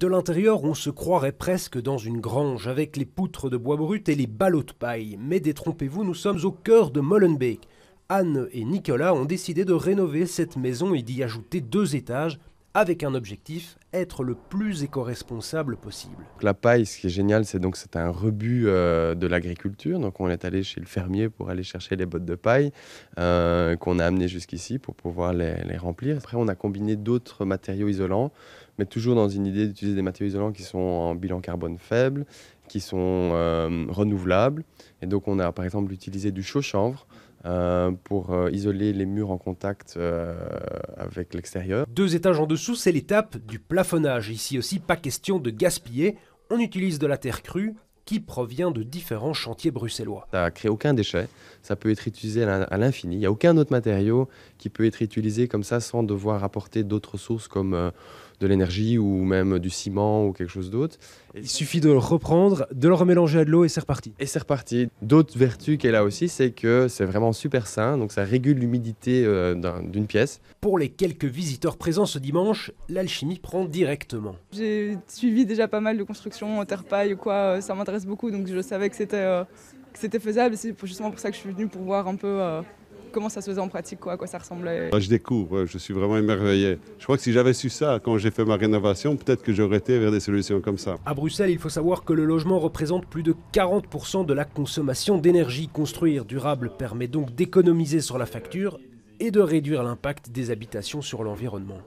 De l'intérieur, on se croirait presque dans une grange, avec les poutres de bois brut et les ballots de paille. Mais détrompez-vous, nous sommes au cœur de Molenbeek. Anne et Nicolas ont décidé de rénover cette maison et d'y ajouter deux étages, avec un objectif, être le plus éco-responsable possible. La paille, ce qui est génial, c'est donc c'est un rebut euh, de l'agriculture. Donc on est allé chez le fermier pour aller chercher les bottes de paille euh, qu'on a amenées jusqu'ici pour pouvoir les, remplir. Après, on a combiné d'autres matériaux isolants mais toujours dans une idée d'utiliser des matériaux isolants qui sont en bilan carbone faible, qui sont euh, renouvelables. Et donc, on a par exemple utilisé du chaud chanvre euh, pour euh, isoler les murs en contact avec l'extérieur. Deux étages en dessous, c'est l'étape du plafonnage. Ici aussi, pas question de gaspiller. On utilise de la terre crue qui provient de différents chantiers bruxellois. Ça crée aucun déchet, ça peut être utilisé à l'infini. Il n'y a aucun autre matériau qui peut être utilisé comme ça sans devoir apporter d'autres sources comme de l'énergie ou même du ciment ou quelque chose d'autre. Il suffit de le reprendre, de le remélanger à de l'eau et c'est reparti. Et c'est reparti. D'autres vertus qu'elle a aussi, c'est que c'est vraiment super sain, donc ça régule l'humidité euh, d'une pièce. Pour les quelques visiteurs présents ce dimanche, l'alchimie prend directement. J'ai suivi déjà pas mal de constructions en terre-paille ou quoi, euh, ça m'intéresse beaucoup, donc je savais que c'était euh, faisable. C'est justement pour ça que je suis venu pour voir un peu comment ça se faisait en pratique, quoi, à quoi ça ressemblait. Ah, je découvre, je suis vraiment émerveillé. Je crois que si j'avais su ça quand j'ai fait ma rénovation, peut-être que j'aurais été vers des solutions comme ça. À Bruxelles, il faut savoir que le logement représente plus de 40% de la consommation d'énergie. Construire durable permet donc d'économiser sur la facture et de réduire l'impact des habitations sur l'environnement.